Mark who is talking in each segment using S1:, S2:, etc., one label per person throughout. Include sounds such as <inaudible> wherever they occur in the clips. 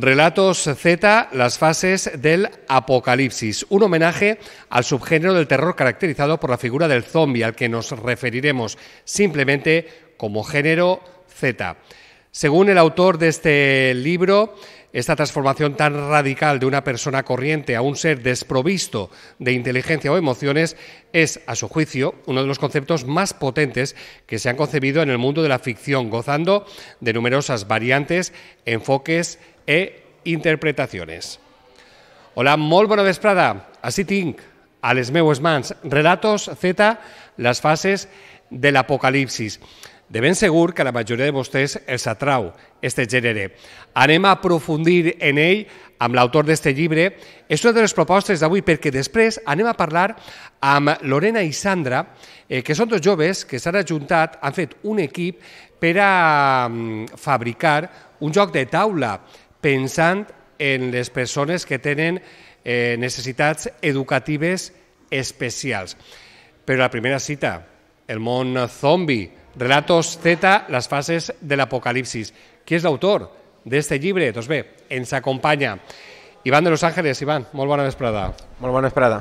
S1: Relatos Z, las fases del apocalipsis, un homenaje al subgénero del terror caracterizado por la figura del zombie, al que nos referiremos simplemente como género Z. Según el autor de este libro, esta transformación tan radical de una persona corriente a un ser desprovisto de inteligencia o emociones es, a su juicio, uno de los conceptos más potentes que se han concebido en el mundo de la ficción, gozando de numerosas variantes, enfoques, e interpretaciones. Hola, molt bona vesprada. Així tinc a les meues mans Relatos Z, les fases de l'apocalipsis. De ben segur que a la majoria de vostès els atrau este gènere. Anem a aprofundir en ell amb l'autor d'aquest llibre. És una de les propostes d'avui perquè després anem a parlar amb Lorena i Sandra, eh, que són dos joves que s'han ajuntat, han fet un equip per a mm, fabricar un joc de taula pensant en les persones que tenen eh, necessitats educatives especials. Però la primera cita, el món zombi, Relatos Z, las fases del apocalipsis. Qui és l'autor d'aquest llibre? Doncs bé, ens acompanya Iván de Los Ángeles. Iván, molt bona vesprada. Molt bona vesprada.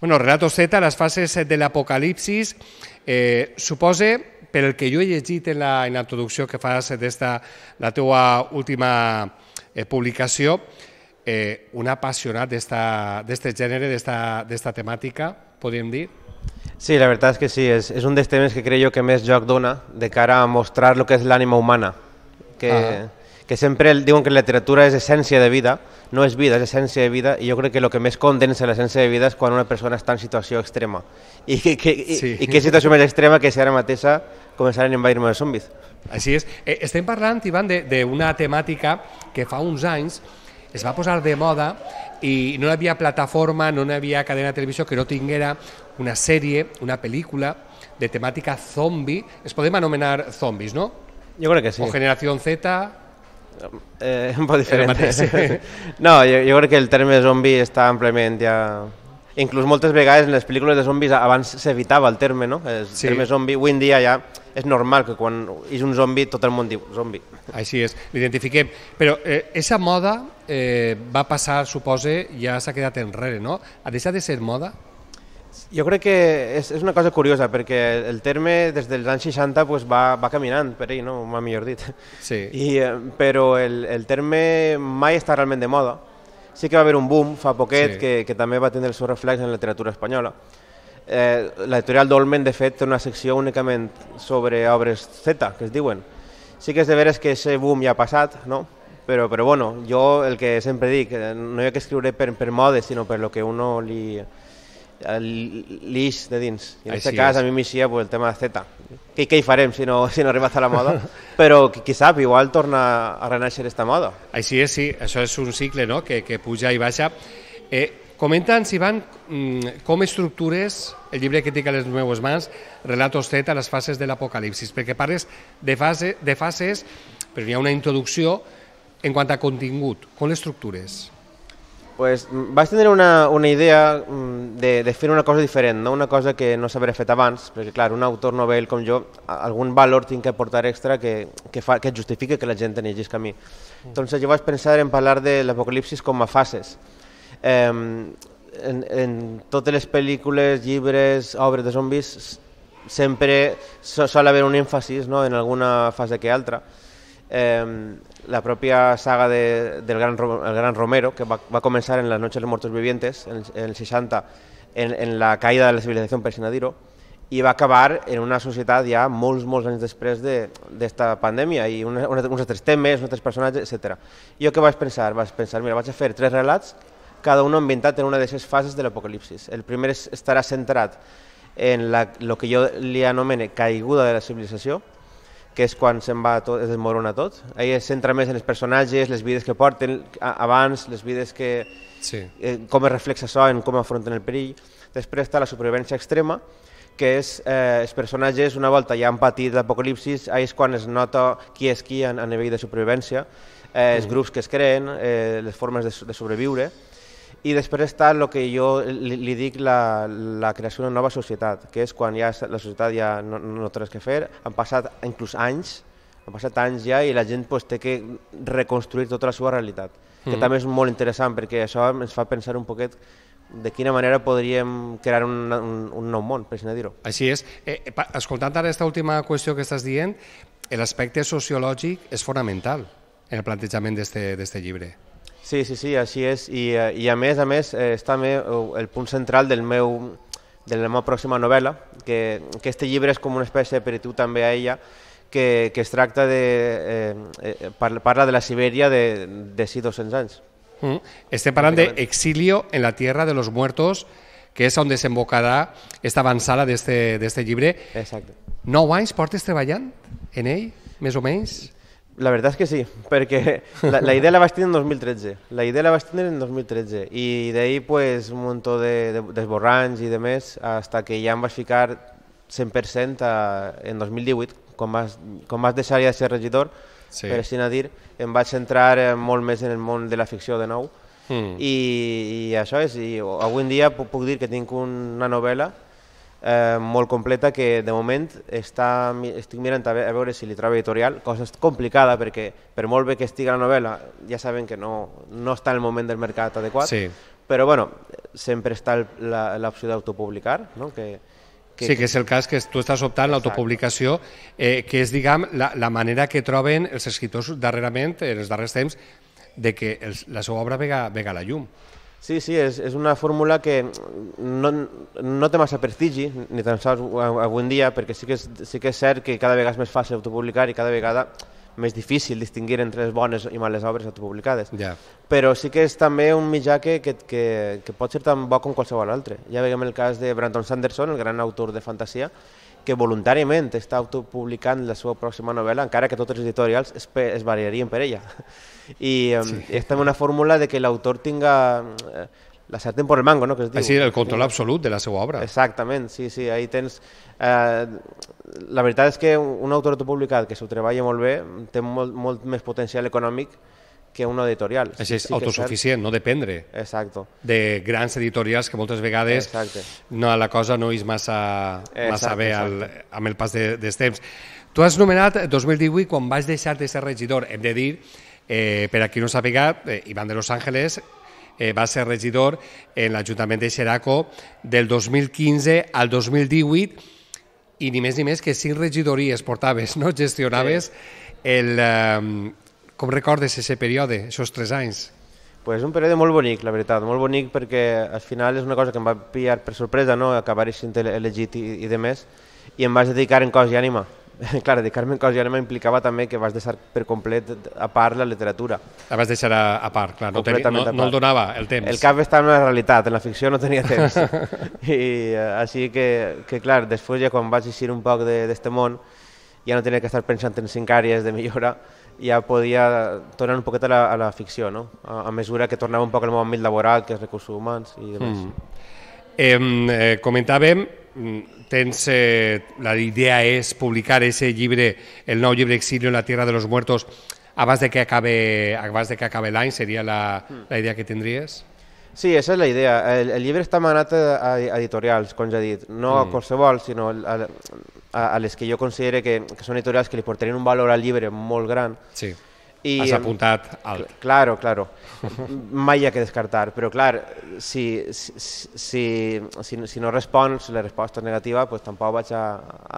S1: Bueno, Relatos Z, les fases de l'apocalipsis, eh, suposa, pel que jo he llegit en la, en la introducció que fas d'esta, la teua última eh, publicació, eh, un apasionat d'aquest gènere, d'aquesta temàtica,
S2: podríem dir? Sí, la veritat és que sí, és, és un dels temes que crec jo que més joc dona de cara a mostrar el que és l'ànima humana, que, ah. que sempre diuen que la literatura és essència de vida, no és vida, és essència de vida, i jo crec que el que més condensa l'essència de vida és quan una persona està en situació extrema. I que, que, sí. i, i que situació més extrema que si ara mateixa començaren a invadir-me els zombis.
S1: Así es. és. Eh, estem Iván, de una temática que fa uns anys es va posar de moda y no había plataforma, no había cadena de televisión que no tinguera una serie, una película de temática zombie. Es podemos anomenar zombies,
S2: no? Yo creo
S1: que sí. O generación Z,
S2: eh, <laughs> un <laughs> no, yo creo que el término zombie está ampliamente... Inclús moltes vegades en les pel·lícules de zombis abans s'evitava el terme, no? El sí. terme zombi, avui en dia ja és normal que quan és un zombi tot el món diu zombi. Així és, l'identifiquem. Però eh, esa moda
S1: eh, va passar, supose, ja s'ha quedat enrere, no? Ha deixat de ser moda?
S2: Jo crec que és, és una cosa curiosa, perquè el terme des dels anys 60 pues, va, va caminant per ell, no? m'ha millor dit. Sí. I, eh, però el, el terme mai està realment de moda sí que va haver un boom fa poquet sí. que, que també va tenir el seu reflex en la literatura espanyola. Eh, L'editorial Dolmen, de fet, té una secció únicament sobre obres Z, que es diuen. Sí que és de veres que aquest boom ja ha passat, no? però, però bueno, jo el que sempre dic, eh, no hi ha que escriure per, per mode, sinó per lo que uno li, l'ix de dins. I en aquest cas és. a mi m'hiixia pues, el tema de Z. Què, què hi farem si no, si no arriba a la moda? <laughs> Però qui, qui sap, igual torna a renaixer esta moda.
S1: Així és, sí. Això és un cicle no? que, que puja i baixa. Eh, comenta'ns, Ivan, mm, com estructures el llibre que tinc a les meves mans, Relatos Z a les fases de l'apocalipsis, perquè parles de, fase, de fases, però hi ha una introducció en quant a contingut. Com
S2: l'estructures? pues, vaig tenir una, una idea de, de fer una cosa diferent, no? una cosa que no s'hauria fet abans, perquè clar, un autor novel com jo, algun valor tinc que portar extra que, que, fa, que justifique que la gent tenia llegisca a mi. Mm. Entonces jo vaig pensar en parlar de l'apocalipsis com a fases. Eh, en, en totes les pel·lícules, llibres, obres de zombis, sempre sol haver un èmfasis no? en alguna fase que altra. Eh, la propia saga de, del gran, el gran Romero, que va, va, a comenzar en Las Noches de los Muertos Vivientes, en, en el 60, en, en, la caída de la civilización persinadiro, i va acabar en una societat ja molts, molts anys després d'esta de, pandèmia, i una, una, uns altres temes, uns altres personatges, etc. Jo què vaig pensar? Vaig pensar, mira, vaig a fer tres relats, cada un ambientat en una de les fases de l'apocalipsis. El primer estarà centrat en la, lo que jo li anomene caiguda de la civilització, que és quan se'n va tot, es desmorona tot. Ell es centra més en els personatges, les vides que porten abans, les vides que... Sí. Eh, com es reflexa això, en com afronten el perill. Després està la supervivència extrema, que és eh, els personatges, una volta ja han patit l'apocalipsis, és quan es nota qui és qui a, a nivell de supervivència, eh, els mm. grups que es creen, eh, les formes de, de sobreviure. I després està el que jo li, li dic la, la creació d'una nova societat, que és quan ja la societat ja no, no té res que fer, han passat inclús anys, han passat anys ja i la gent pues, té que reconstruir tota la seva realitat, que mm Que també és molt interessant perquè això ens fa pensar un poquet de quina manera podríem crear un, un, un nou món, per si no dir-ho. Així és.
S1: Eh, eh escoltant ara aquesta última qüestió que estàs dient, l'aspecte sociològic és fonamental en el plantejament d'este llibre.
S2: Sí, sí, sí, així és. I, eh, i a més, a més, és eh, també el punt central del meu, de la meva pròxima novel·la, que, que este llibre és com una espècie d'aperitiu també a ella, que, que es tracta de... Eh, eh parla de la Sibèria de, de si 200 anys.
S1: Mm. Estem parlant d'Exilio en la Tierra de los Muertos, que és on desembocarà esta avançada d'este llibre. Exacte. Nou anys portes treballant en ell,
S2: més o menys? La veritat és que sí, <laughs> perquè la, la idea la vaig tenir en 2013. La idea la vaig tenir en 2013 i d'ahir pues, un munt d'esborranys de, de, i de més hasta que ja em vaig ficar 100% a, en 2018, quan vas, quan vas deixar ja de ser regidor, sí. per així dir, em vaig centrar eh, molt més en el món de la ficció de nou mm. I, i això és, i avui en dia puc, puc dir que tinc una novel·la eh, molt completa que de moment està, estic mirant a, veure si li trobo editorial, cosa complicada perquè per molt bé que estigui la novel·la ja saben que no, no està en el moment del mercat adequat, sí. però bueno, sempre està l'opció d'autopublicar, no? que, que... Sí, que és
S1: el cas que tu estàs optant l'autopublicació, eh, que és, diguem, la, la manera que troben els escriptors darrerament, en els darrers temps, de que els, la seva
S2: obra vega, vega a la llum. Sí, sí, és, és una fórmula que no, no té massa prestigi, ni tan sols avui en dia, perquè sí que, és, sí que és cert que cada vegada és més fàcil autopublicar i cada vegada més difícil distingir entre les bones i males obres autopublicades. Ja. Però sí que és també un mitjà que, que, que, que pot ser tan bo com qualsevol altre. Ja veiem el cas de Brandon Sanderson, el gran autor de fantasia, que voluntàriament està autopublicant la seva pròxima novel·la, encara que totes les editorials es, es variarien per ella. <laughs> I sí. és també una fórmula de que l'autor tinga eh, la sartén por el mango, no? Que es diu. És dir, el control absolut de la seva obra. Exactament, sí, sí, ahí tens... Eh, la veritat és que un autor autopublicat que s'ho treballa molt bé té molt, molt més potencial econòmic que una editorial. Així és sí autosuficient, cert... no dependre Exacto.
S1: de grans editorials que moltes vegades exacte. no, la cosa no és massa, exacte, massa bé exacte. Al, amb el pas de, dels temps. Tu has nomenat 2018 quan vas deixar de ser regidor. Hem de dir, eh, per a qui no sàpiga, eh, Ivan de Los Ángeles eh, va ser regidor en l'Ajuntament de Xeraco del 2015 al 2018 i ni més ni més que cinc regidories portaves, no? gestionaves sí. el, eh, com recordes aquest període, aquests tres anys?
S2: Pues un període molt bonic, la veritat, molt bonic perquè al final és una cosa que em va pillar per sorpresa, no? acabar sent elegit i, i de més, i em vaig dedicar en cos i ànima. <laughs> Clar, dedicar-me en cos i ànima implicava també que vas deixar per complet a part la literatura. La vas deixar a, a part, clar, no, teni, no, part. no el donava el temps. El cap estava en la realitat, en la ficció no tenia temps. <laughs> I uh, així que, que clar, després ja quan vaig eixir un poc d'aquest de, món ja no tenia que estar pensant en cinc àrees de millora, ja podia tornar un poquet a la, a la ficció, no? a, a mesura que tornava un poc al meu àmbit laboral, que és recursos humans i demés.
S1: Mm. Eh, eh, comentàvem, mm, tens, eh, la idea és publicar ese llibre, el nou llibre Exilio en la Tierra de los Muertos, abans de que acabe, abans de que acabe l'any, seria la, mm.
S2: la idea que tindries? Sí, esa és la idea. El, el llibre està manat a, a editorials, com ja he dit, no mm. a qualsevol, sinó a, a, a les que jo considero que, que són editorials que li portarien un valor al llibre molt gran. Sí. I, Has apuntat alt. Cl claro, claro. Mai hi ha que descartar, però clar, si, si, si, si, si no respons, la resposta és negativa, pues, tampoc vaig a,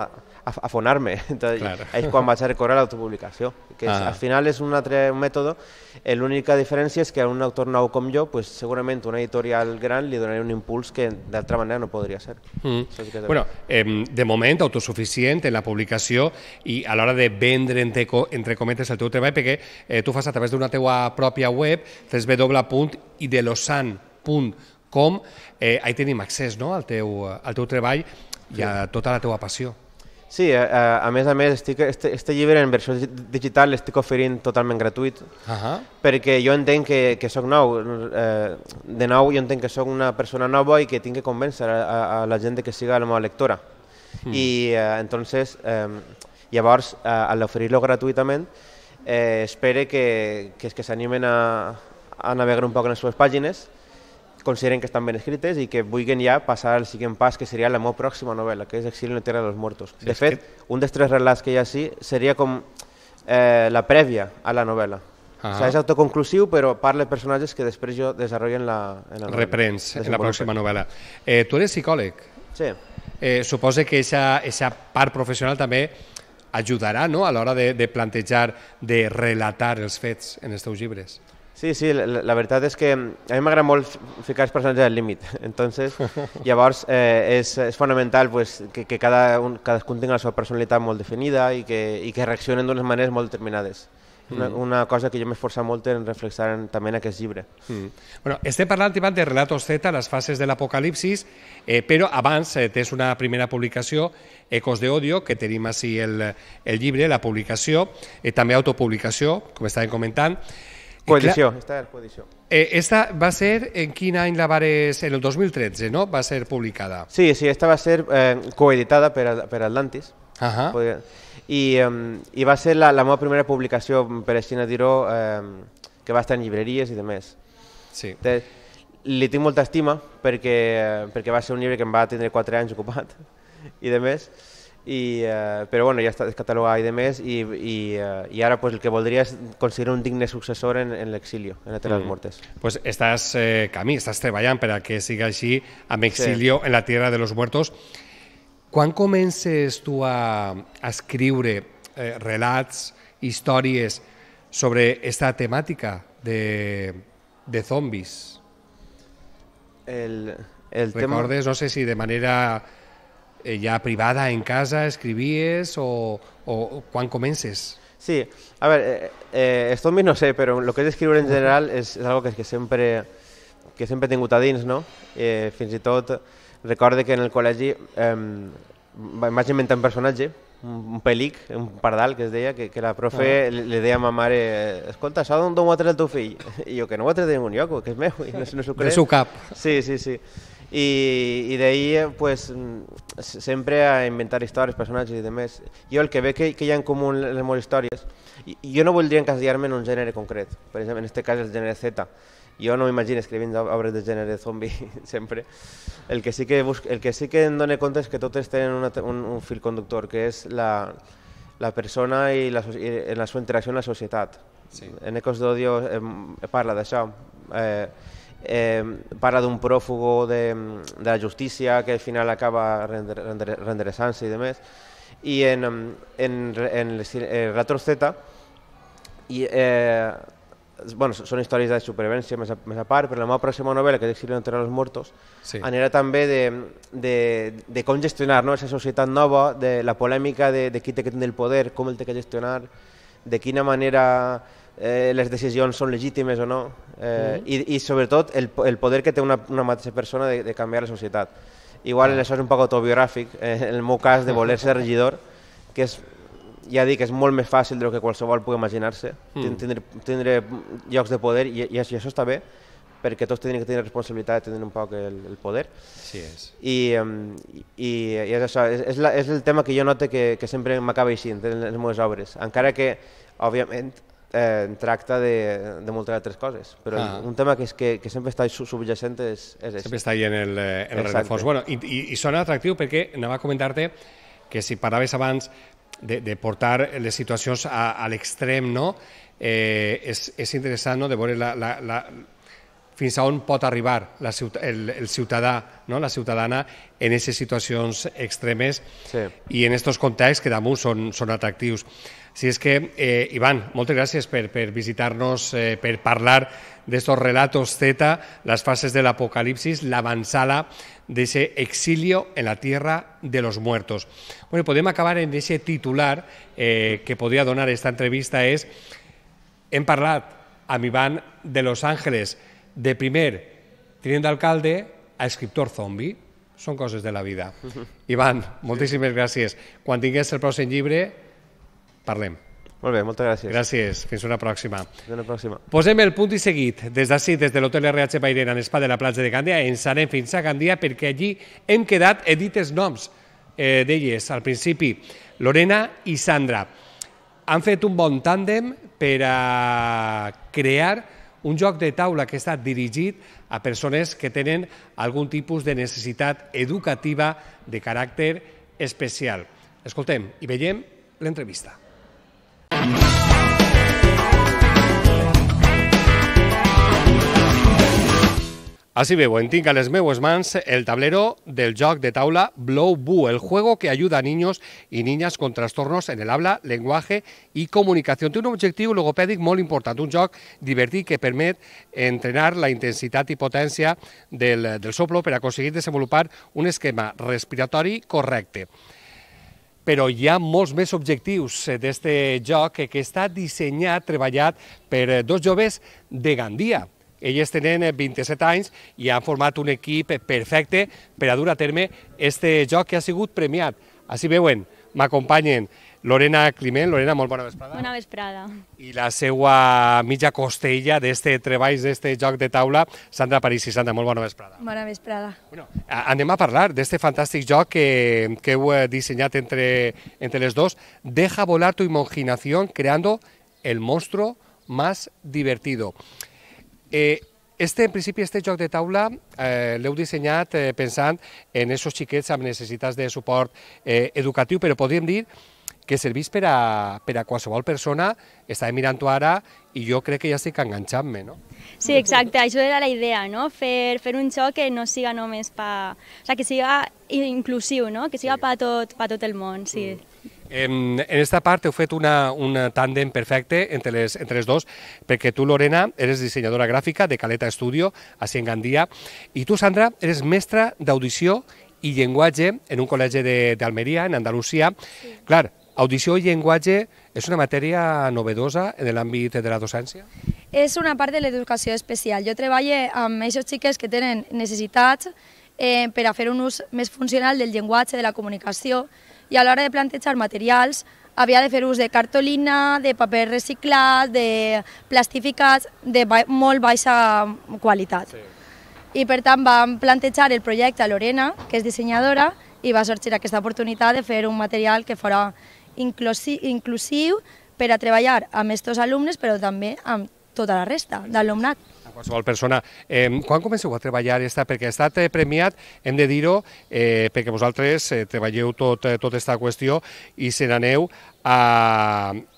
S2: a, afonarme. <laughs> Entonces, claro. És quan vas a recórrer la autopublicació, que és, ah. al final és un altre mètode. L'única diferència és que a un autor nou com jo, pues, segurament una editorial gran li donaria un impuls que d'altra manera no podria ser. Mm. Sí que bueno,
S1: eh, de moment, autosuficient en la publicació i a l'hora de vendre, entre, entre cometes, el teu treball, perquè eh, tu fas a través d'una teua pròpia web, www.idelosan.com, eh, ahí tenim accés no? al, teu, al teu treball i a tota la teua passió.
S2: Sí, a, a més a més, estic, este, este llibre en versió digital l'estic oferint totalment gratuït, uh -huh. perquè jo entenc que, que sóc nou, eh, de nou jo entenc que sóc una persona nova i que tinc que convèncer a, a, a la gent que siga la meva lectora. Mm. I eh, entonces, eh, llavors, eh, a l'oferir-lo gratuïtament, eh, espere que, que, que s'animen a, a navegar un poc en les seves pàgines consideren que estan ben escrites i que vulguin ja passar al següent pas, que seria la meva pròxima novel·la, que és Exili en la Terra dels Mortos. Sí, de fet, que... un dels tres relats que hi ha així seria com eh, la prèvia a la novel·la. Ah. O sigui, és autoconclusiu, però parla de personatges que després jo desenvolupo en la, en la novel·la. Reprens en la pròxima
S1: novel·la. Eh, tu eres psicòleg. Sí. Eh, suposa que aquesta part professional també ajudarà no? a l'hora de, de plantejar, de relatar els fets en els teus llibres.
S2: Sí, sí, la, la veritat és que a mi m'agrada molt ficar els personatges al límit. <laughs> Entonces, llavors, eh, és, és fonamental pues, que, que cada un, cadascun tingui la seva personalitat molt definida i que, i que reaccionen d'unes maneres molt determinades. Una, mm. una cosa que jo m'esforça molt en reflexar en, també en aquest llibre. Mm. Bueno, estem parlant, de Relatos Z, les fases de l'apocalipsis, eh, però abans
S1: eh, tens una primera publicació, Ecos de Odio, que tenim així el, el llibre, la publicació, eh, també autopublicació, com estàvem comentant,
S2: Coedició, està és coedició.
S1: Eh, esta va ser, en quin any la vares... En el 2013, no? Va ser publicada.
S2: Sí, sí, esta va ser eh, coeditada per, per Atlantis. Ajà. uh -huh. I, um, I va ser la, la meva primera publicació, per així dir-ho, eh, que va estar en llibreries i de més. Sí. De, li tinc molta estima perquè, perquè va ser un llibre que em va tindre 4 anys ocupat <laughs> i de més i, eh, però bueno, ja està descatalogada i de més i, i, uh, i ara pues, el que voldria és considerar un digne successor en, en l'exilio, en la Terra mm. Mm-hmm. dels Mortes.
S1: Pues estàs, eh, Camí, estàs treballant per a que sigui així amb exilio sí. en la Terra de los Muertos. Quan comences tu a, a escriure eh, relats, històries sobre esta temàtica de, de zombis?
S2: El, el Recordes,
S1: tema... no sé si de manera
S2: eh, ja privada, en casa, escrivies o, o quan comences? Sí, a veure, eh, eh, zombies no sé, però lo que és escriure en general és, és algo que, que sempre que sempre he tingut a dins, no? Eh, fins i tot recorde que en el col·legi eh, vaig inventar un personatge, un pelic, un pardal que es deia, que, que la profe ah. li deia a ma mare escolta, això d'on ho ha tret el teu fill? I jo, que no ho ha tret de ningú lloc, que és meu, i no, no s'ho crec. De seu cap. Sí, sí, sí. I, i ahí eh, pues, mm, sempre a inventar històries, personatges i demés. Jo el que veig que, que hi ha en comú les meves històries, jo no voldria encasillar-me en un gènere concret, per exemple, en aquest cas el gènere Z. Jo no m'imagino escrivint obres de gènere zombi <laughs> sempre. El que sí que, busc, el que, sí que em dono compte és que totes tenen una, un, un fil conductor, que és la, la persona i la, i la seva interacció amb la societat. Sí. En Ecos d'Odio eh, parla d'això. Eh, eh, para de un prófugo mm, de, la justicia que al final acaba renderizándose y demás. Y en, em, en, en, eh, Z, y, eh, bueno, son historias de supervivencia més pero la más próxima novela que es Exilio entre los muertos, muertos, también también de, congestionar de sociedad gestionar no? esa nova, de la polémica de, quién tiene el poder, cómo el te que gestionar, de qué manera eh, les decisions són legítimes o no, eh, mm -hmm. i, i sobretot el, el poder que té una, una mateixa persona de, de canviar la societat. Igual això és un poc autobiogràfic, eh, en el meu cas de voler ser <laughs> regidor, que és, ja dic, és molt més fàcil del que qualsevol pugui imaginar-se, mm. tindre, tindre llocs de poder, i, i, això està bé, perquè tots tenen que tenir responsabilitat, de tenir un poc el, el poder. Sí, és. I, i, i és això, és, és, la, és el tema que jo noto que, que sempre m'acaba així, en les meves obres, encara que, òbviament, eh, tracta de, de moltes altres coses, però ah. un tema que, és que, que sempre està subjacent és, és Sempre està ahí en el, eh, en el rerefons.
S1: Bueno, i, i, i sona atractiu perquè anava a comentar-te que si parlaves abans de, de portar les situacions a, a l'extrem, no? Eh, és, és interessant no? de veure la, la, la, fins a on pot arribar la el, el ciutadà, no? la ciutadana, en aquestes situacions extremes sí. i en aquests contextos que damunt són, són atractius. Si es que, eh, Iván, muchas gracias por visitarnos, eh, por hablar de estos relatos Z, las fases del apocalipsis, la avanzada de ese exilio en la tierra de los muertos. Bueno, podemos acabar en ese titular eh, que podría donar esta entrevista es en parlat a mi de Los Ángeles, de primer teniendo alcalde a escritor zombie, Son cosas de la vida. <laughs> Iván, muchísimas gracias. Cuando tengas el parlem. Molt bé, moltes gràcies. Gràcies, fins una pròxima. Fins una pròxima. Posem el punt i seguit. Des d'ací, des de l'hotel RH Bairena, en Espa de la platja de Gandia, ens anem fins a Gandia perquè allí hem quedat, edites noms eh, d'elles al principi, Lorena i Sandra. Han fet un bon tàndem per a crear un joc de taula que està dirigit a persones que tenen algun tipus de necessitat educativa de caràcter especial. Escoltem i veiem l'entrevista. Así veo, en a les meues mans el tablero del joc de taula Blow Boo, el juego que ayuda a niños y niñas con trastornos en el habla, lenguaje i comunicació. Té un objectiu logopèdic molt important, un joc divertit que permet entrenar la intensitat i potència del, del soplo per aconseguir desenvolupar un esquema respiratori correcte però hi ha molts més objectius eh, d'aquest joc que està dissenyat, treballat per eh, dos joves de Gandia, elles tenen 27 eh, anys i han format un equip perfecte per a dur a terme este joc que ha sigut premiat. Així veuen, m'acompanyen Lorena Climent. Lorena, molt bona vesprada.
S3: Bona vesprada.
S1: I la seua mitja costella d'este treball, d'este joc de taula, Sandra París i Sandra, molt bona vesprada.
S4: Bona vesprada. Bueno,
S1: anem a parlar d'este fantàstic joc que, que heu eh, dissenyat entre, entre les dos. Deja volar tu imaginación creando el monstruo más divertido. Eh, este, en principi, este joc de taula eh, l'heu dissenyat eh, pensant en aquests xiquets amb necessitats de suport eh, educatiu, però podríem dir que serveix per a, per a qualsevol persona, estàvem mirant-ho ara i jo crec que ja estic enganxant-me, no?
S3: Sí, exacte, això era la idea, no? Fer, fer un joc que no siga només pa... O sigui, que siga inclusiu, no? Que siga sí. pa, tot, pa tot el món, sí. Mm.
S1: En, en esta part heu fet una, un tàndem perfecte entre les, entre les dos, perquè tu, Lorena, eres dissenyadora gràfica de Caleta Studio, a Gandia, i tu, Sandra, eres mestra d'audició i llenguatge en un col·legi d'Almeria, en Andalusia. Sí. Clar, audició i llenguatge és una matèria novedosa en l'àmbit de la docència?
S4: És una part de l'educació especial. Jo treballo amb aquests xiques que tenen necessitats eh, per a fer un ús més funcional del llenguatge, de la comunicació, i a l'hora de plantejar materials havia de fer ús de cartolina, de paper reciclat, de plastificats de ba molt baixa qualitat. Sí. I per tant vam plantejar el projecte a Lorena, que és dissenyadora, i va sorgir aquesta oportunitat de fer un material que fora inclusiu per a treballar amb aquests alumnes, però també amb tota la resta d'alumnat
S1: qualsevol persona. Eh, quan comenceu a treballar esta? Perquè ha estat eh, premiat, hem de dir-ho, eh, perquè vosaltres eh, treballeu tot, eh, tota aquesta qüestió i se n'aneu a,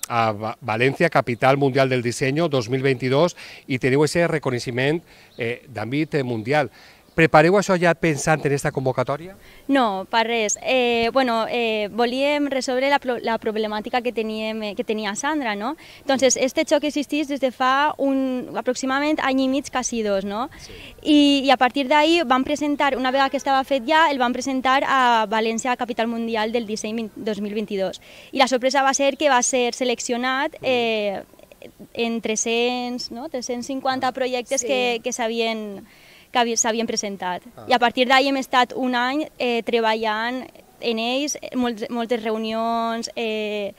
S1: a València, capital mundial del disseny 2022, i teniu aquest reconeixement eh, d'àmbit eh, mundial. Prepareu això ja pensant en aquesta convocatòria?
S3: No, per res. Eh, bueno, eh, volíem resoldre la, la problemàtica que, teníem, eh, que tenia Sandra, no? Entonces, este xoc existís des de fa un, aproximadament any i mig, quasi dos, no? Sí. I, I a partir d'ahir vam presentar, una vegada que estava fet ja, el vam presentar a València, capital mundial del disseny 2022. I la sorpresa va ser que va ser seleccionat mm. eh, en 300, no? 350 ah, projectes sí. que, que s'havien que s'havien presentat. Ah. I a partir d'ahir hem estat un any eh, treballant en ells, moltes, moltes reunions, eh,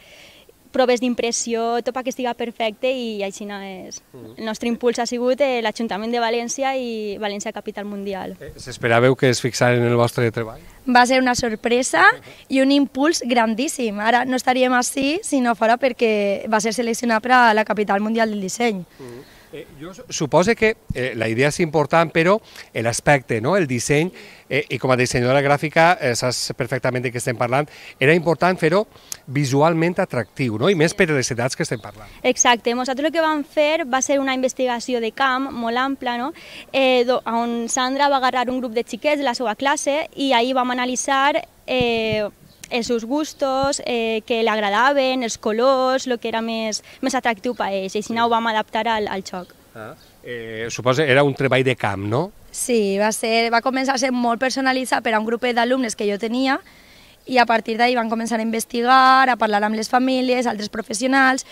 S3: proves d'impressió, tot que estiga perfecte i així no és. -huh. Mm. El nostre impuls ha sigut eh, l'Ajuntament de València i València Capital Mundial. Eh,
S1: S'esperàveu que es fixaren en el vostre treball?
S3: Va ser una
S4: sorpresa i un impuls grandíssim. Ara no estaríem així si no fora perquè va ser seleccionat per a la Capital Mundial del Disseny. -huh. Mm.
S1: Eh, jo supose que eh, la idea és important, però l'aspecte, no? el disseny, eh, i com a dissenyadora gràfica eh, saps perfectament de què estem parlant, era important fer-ho visualment atractiu, no? i més per les edats que estem parlant.
S3: Exacte, nosaltres el que vam fer va ser una investigació de camp molt ampla, no? eh, on Sandra va agarrar un grup de xiquets de la seva classe i ahir vam analitzar eh, els seus gustos, eh, que li agradaven, els colors, el que era més, més atractiu per a ells. I no ho vam adaptar al, al xoc.
S1: Ah. Eh, que era un treball de camp, no?
S4: Sí, va, ser, va començar a ser molt personalitzat per a un grup d'alumnes que jo tenia i a partir d'ahir van començar a investigar, a parlar amb les famílies, altres professionals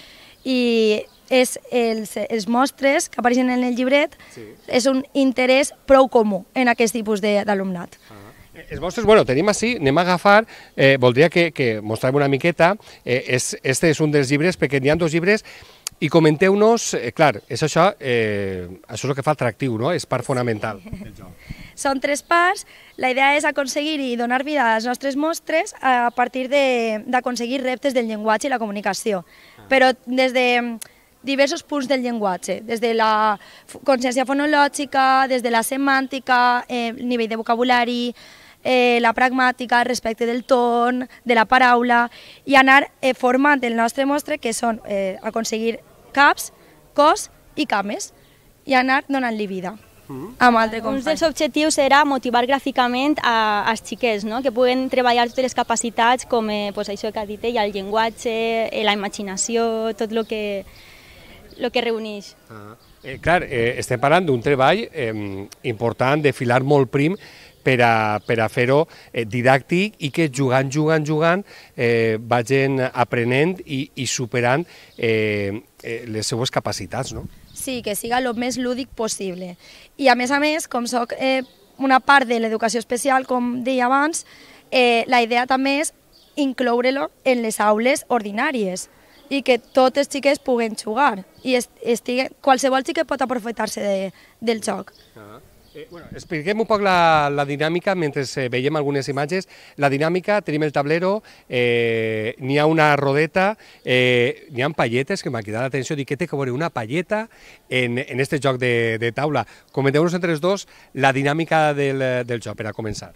S4: i és els, els mostres que apareixen en el llibret sí. és un interès prou comú en aquest tipus d'alumnat. Ah.
S1: Els eh, vostres, bueno, tenim així, anem a agafar, eh, voldria que, que mostrem una miqueta, eh, és, este és un dels llibres, perquè n'hi ha dos llibres, i comenteu-nos, eh, clar, és això, eh, això és el que fa atractiu, no? és part fonamental sí.
S4: <laughs> Són tres parts, la idea és aconseguir i donar vida als nostres mostres a partir d'aconseguir reptes del llenguatge i la comunicació, ah. però des de diversos punts del llenguatge, des de la consciència fonològica, des de la semàntica, eh, nivell de vocabulari, eh, la pragmàtica, respecte del ton, de la paraula, i anar eh, formant el nostre mostre, que són
S3: eh, aconseguir caps, cos i cames, i anar donant-li vida. Mm. altre company. Un dels objectius era motivar gràficament a, als xiquets, no? que puguen treballar totes les capacitats com eh, pues això que ha dit ella, el llenguatge, eh, la imaginació, tot el que, lo que reuneix.
S1: Ah. Eh, clar, eh, estem parlant d'un treball eh, important de filar molt prim per a, per a fer-ho eh, didàctic i que jugant, jugant, jugant eh, vagin aprenent i, i superant eh, eh les seues capacitats, no?
S4: Sí, que siga el més lúdic possible. I a més a més, com soc eh, una part de l'educació especial, com deia abans, eh, la idea també és incloure-lo en les aules ordinàries i que tots els xiquets puguen jugar i estiguen, qualsevol xiquet pot aprofitar-se de, del joc. Ah.
S1: Eh, bueno, expliquem un poc la, la dinàmica mentre eh, veiem algunes imatges. La dinàmica, tenim el tablero, eh, n'hi ha una rodeta, eh, n'hi ha palletes que m'ha quedat l'atenció, dic, què té que veure una palleta en, en este joc de, de taula? Comenteu-nos entre els dos la dinàmica del, del joc, per a començar.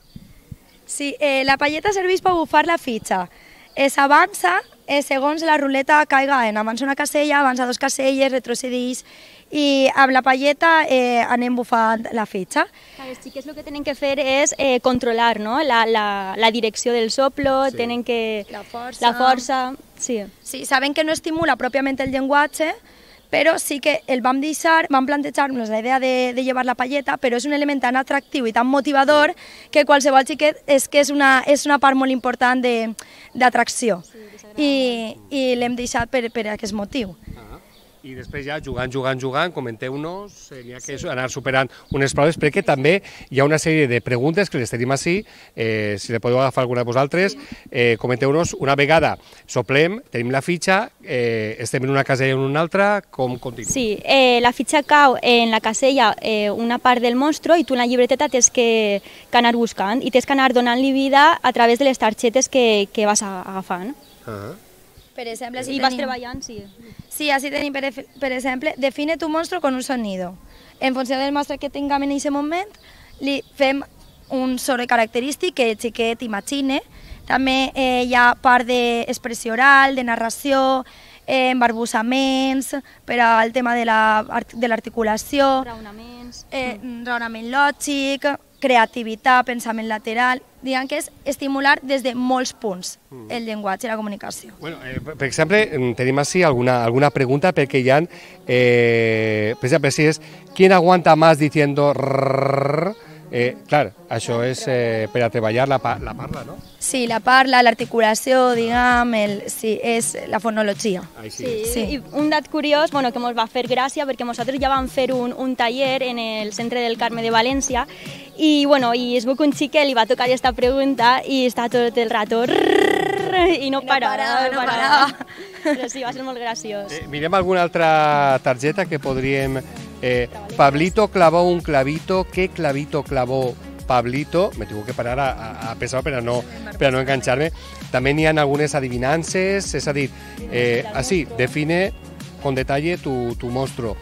S4: Sí, eh, la palleta serveix per bufar la fitxa. Es S'avança eh, segons la ruleta caiga en. abans una casella, avança dos caselles, retrocedeix i amb la palleta eh, anem bufant
S3: la fitxa. Els xiquets el que tenen que fer és eh, controlar no? la, la, la direcció del soplo, sí. tenen que... La força. La força, sí. Sí, saben que no estimula
S4: pròpiament el llenguatge, però sí que el vam deixar, vam plantejar-nos la idea de, de llevar la palleta, però és un element tan atractiu i tan motivador que qualsevol xiquet és que és una, és una part molt important d'atracció sí, i, i l'hem deixat per, per aquest
S1: motiu. Ah. I després ja, jugant, jugant, jugant, comenteu-nos, eh, n'hi ha que sí. anar superant unes proves, perquè també hi ha una sèrie de preguntes que les tenim així, eh, si les podeu agafar alguna de vosaltres, eh, comenteu-nos una vegada soplem, tenim la fitxa, eh, estem en una casella o en una altra, com continua?
S3: Sí, eh, la fitxa cau en la casella eh, una part del monstre i tu en la llibreteta tens que, que anar buscant i tens que anar donant-li vida a través de les targetes que, que vas agafant. Ah. Uh -huh per exemple... Si I tenim... vas treballant, sí. Sí, així
S4: tenim, per, per exemple, define tu monstro con un sonido. En funció del monstre que tinguem en aquest moment, li fem un sobre característic que el xiquet imagine. També eh, hi ha part d'expressió oral, de narració, eh, embarbussaments, per al tema de l'articulació, la, de raonaments, eh, mm. raonament lògic, creativitat, pensament lateral, diguem que és estimular des de molts punts mm. el llenguatge i la comunicació. Bueno,
S1: eh, per exemple, mm, tenim així alguna, alguna pregunta perquè hi ha, eh, per exemple, si és ¿Quién aguanta más diciendo rrrr? Eh, clar, això és eh, per a treballar la, pa la parla, no?
S4: Sí, la parla, l'articulació, diguem, el, sí, és la fonologia. sí. sí.
S3: I un dat curiós, bueno, que ens va fer gràcia, perquè nosaltres ja vam fer un, un taller en el centre del Carme de València, i, bueno, i es veu que un xic li va tocar aquesta pregunta i està tot el rato... Rrr, i no, no parava, no parava. No parava. Però sí, va ser molt graciós. Eh,
S1: mirem alguna altra targeta que podríem Eh, Pablito clavó un clavito, ¿qué clavito clavó Pablito? Me tengo que parar a, a pensar para no, para no engancharme. También hay algunas algunes adivinances, és a eh, así, define con detalle tu, tu monstruo.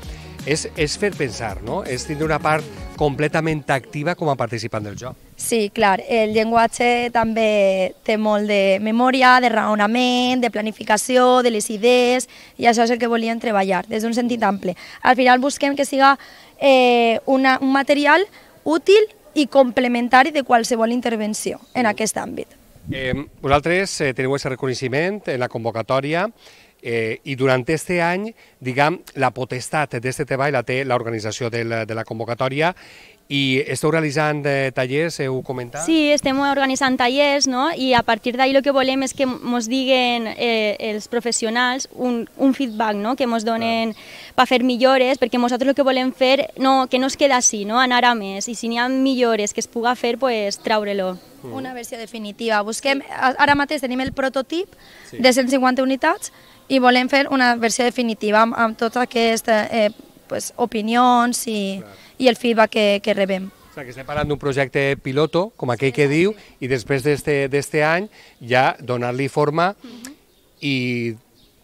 S1: Es, és fer pensar, no? Es tindre una parte completamente activa como participante del juego.
S4: Sí, clar, el llenguatge també té molt de memòria, de raonament, de planificació, de les idees, i això és el que volíem treballar, des d'un sentit ample. Al final busquem que siga eh, una, un material útil i complementari de qualsevol intervenció en mm. aquest àmbit.
S1: Eh, vosaltres eh, teniu aquest reconeixement en la convocatòria Eh, I durant aquest any, diguem, la potestat d'aquest treball la té l'organització de, la, de la convocatòria i esteu realitzant eh, tallers, heu comentat? Sí,
S3: estem organitzant tallers no? i a partir d'ahir el que volem és que ens diguen eh, els professionals un, un feedback, no? que ens donen ah. per fer millores, perquè nosaltres el que volem fer no, que no es queda així, no? anar a més, i si n'hi ha millores que es puga fer, pues, traure-lo. Una versió definitiva.
S4: Busquem, ara mateix tenim el prototip sí. de 150 unitats i volem fer una versió definitiva amb, amb totes aquestes eh, pues, opinions i, i el feedback que, que rebem. O
S1: sigui, que estem parlant d'un projecte piloto, com aquell sí, que diu, i després d'aquest any ja donar-li forma uh -huh. i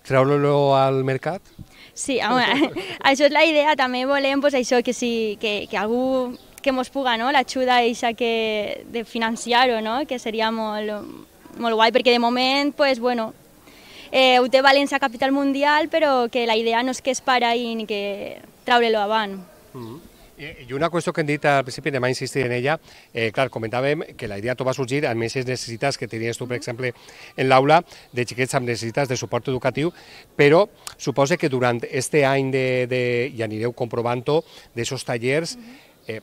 S1: treure-lo al mercat?
S3: Sí, home, <laughs> això és la idea, també volem pues, això, que, si, que, que algú que mos puga, no?, l'ajuda que, de financiar-ho, no?, que seria molt, molt guai, perquè de moment, pues, bueno, eh, ho té València capital mundial, però que la idea no és que es para i ni que treure-lo avant. Mm -hmm. Eh,
S1: I una qüestió que hem dit al principi, anem a insistir en ella, eh, clar, comentàvem que la idea tot va sorgir amb aquestes necessitats que tenies tu, per mm-hmm. exemple, en l'aula, de xiquets amb necessitats de suport educatiu, però suposa que durant aquest any, de, de, i anireu comprovant-ho, d'aquests tallers, mm-hmm. eh,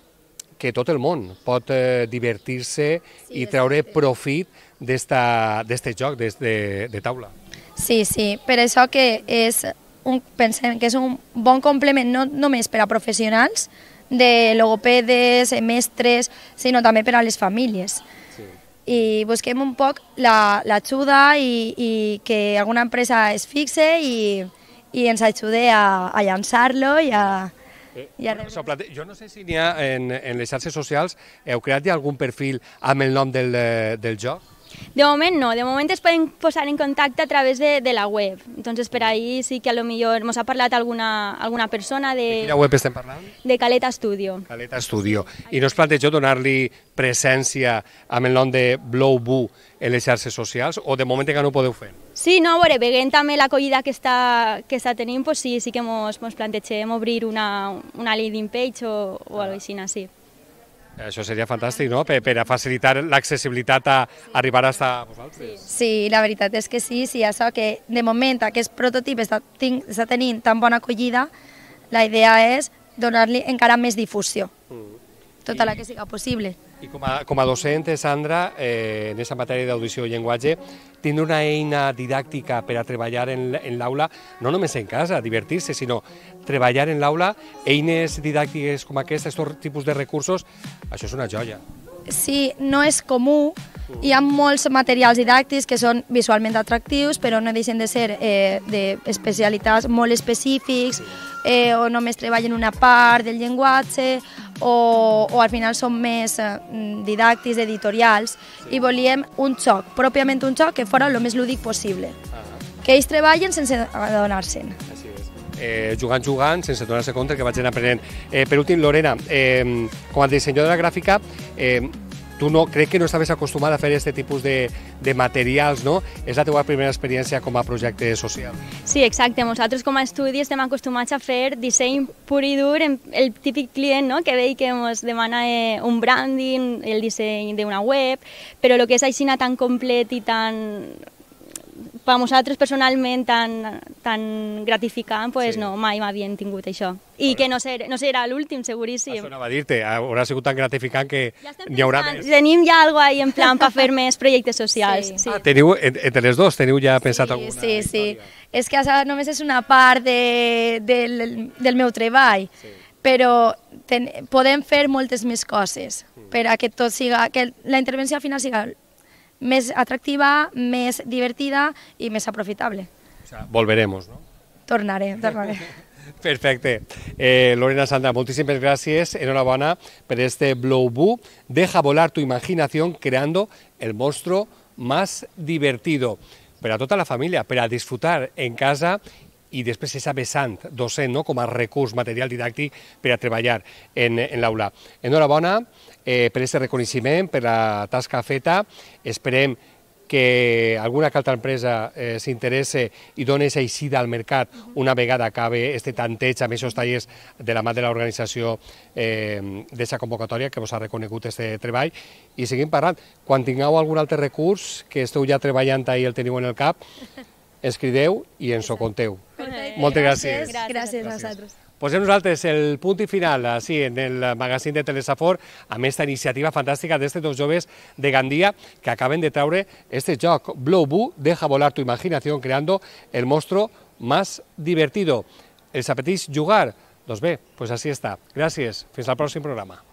S1: que tot el món pot eh, divertir-se sí, i treure profit d'aquest joc de, de, de taula.
S4: Sí, sí, per això que és un, pensem que és un bon complement no només per a professionals, de logopedes, mestres, sinó també per a les famílies. Sí. I busquem un poc l'ajuda la, i, i que alguna empresa es fixe i, i ens ajude a, a llançar-lo i a...
S1: Eh, i a... Bueno, jo no sé si n'hi ha en, en les xarxes socials, heu creat ja algun perfil amb el nom del, eh, del joc?
S3: De moment no, de moment es poden posar en contacte a través de, de la web. Entonces per mm. ahí sí que a lo millor ens ha parlat alguna, alguna persona de... De quina web estem parlant? De Caleta Studio. Caleta
S1: Studio. I no es plantejo donar-li presència amb el nom de Blow Boo en les xarxes socials o de moment que no ho podeu fer?
S3: Sí, no, a veure, veient també l'acollida que, està, que està tenint, pues sí, sí que ens plantegem obrir una, una leading page o, o ah. alguna cosa així, sí.
S1: Això seria fantàstic, no?, per, per facilitar l'accessibilitat a arribar estar a vosaltres.
S4: Sí, la veritat és que sí, sí, això que de moment aquest prototip està, tinc, està tenint tan bona acollida, la idea és donar-li encara més difusió, mm. tota I... la que siga possible.
S1: I com a, com a docent, Sandra, eh, en aquesta matèria d'audició i llenguatge, tindre una eina didàctica per a treballar en, en l'aula, no només en casa, divertir-se, sinó treballar en l'aula, eines didàctiques com aquestes, aquests tipus de recursos, això és una joia.
S4: Sí, no és comú, hi ha molts materials didàctics que són visualment atractius, però no deixen de ser eh, d'especialitats molt específics, eh, o només treballen una part del llenguatge, o, o al final són més eh, didàctics, editorials, sí. i volíem un xoc, pròpiament un xoc que fora el més lúdic possible. Ah. Que ells treballen sense adonar-se'n.
S1: Eh, jugant, jugant, sense donar-se compte que vaig anar aprenent. Eh, per últim, Lorena, eh, com a dissenyadora gràfica, eh, tu no, crec que no estaves acostumada a fer aquest tipus de, de materials, no? És la teva primera experiència com a projecte social.
S3: Sí, exacte. Nosaltres com a estudi estem acostumats a fer disseny pur i dur, en el típic client no? que ve i que ens demana eh, un branding, el disseny d'una web, però el que és aixina tan complet i tan per nosaltres personalment tan, tan gratificant, pues sí. no, mai m'havien tingut això. I que no, ser, no serà l'últim, seguríssim. Això no
S1: a dir-te, ah, haurà sigut tan gratificant que ja n'hi haurà més.
S3: Tenim ja alguna ahí en plan per fer més projectes socials. Sí. Sí. Ah,
S1: teniu, entre les dos, teniu ja pensat alguna
S3: sí, història? Sí, sí, és que això només és una part
S4: de, del, del meu treball. Sí però ten, podem fer moltes més coses mm. per a que tot siga, que la intervenció final siga ...más atractiva, más divertida y más aprofitable.
S1: volveremos, no?
S4: Tornaré, tornaré.
S1: <laughs> Perfecte. Eh, Lorena Santa, muchísimas gracias. Enhorabuena por este Blow Deja volar tu imaginación creando el monstruo más divertido. ...para toda la familia, para disfrutar en casa ...y después esa a vessant no? ...como recurso material didáctico para trabajar en, en aula. Enhorabona, eh, per aquest reconeixement, per la tasca feta. Esperem que alguna altra empresa eh, s'interesse i doni aquesta eixida al mercat una vegada acabe este tanteig amb aquests tallers de la mà de l'organització eh, d'aquesta convocatòria que vos ha reconegut aquest treball. I seguim parlant. Quan tingueu algun altre recurs que esteu ja treballant i el teniu en el cap, ens crideu i ens ho conteu. Moltes gràcies.
S4: Gràcies, gràcies a vosaltres.
S1: Pues nos es el punto y final así en el magazine de Telesafor a esta iniciativa fantástica de estos dos jóvenes de Gandía que acaben de traure este joc Blow deja volar tu imaginación creando el monstruo más divertido. el apetís jugar? nos ve, pues así está, gracias, Fin al próximo programa.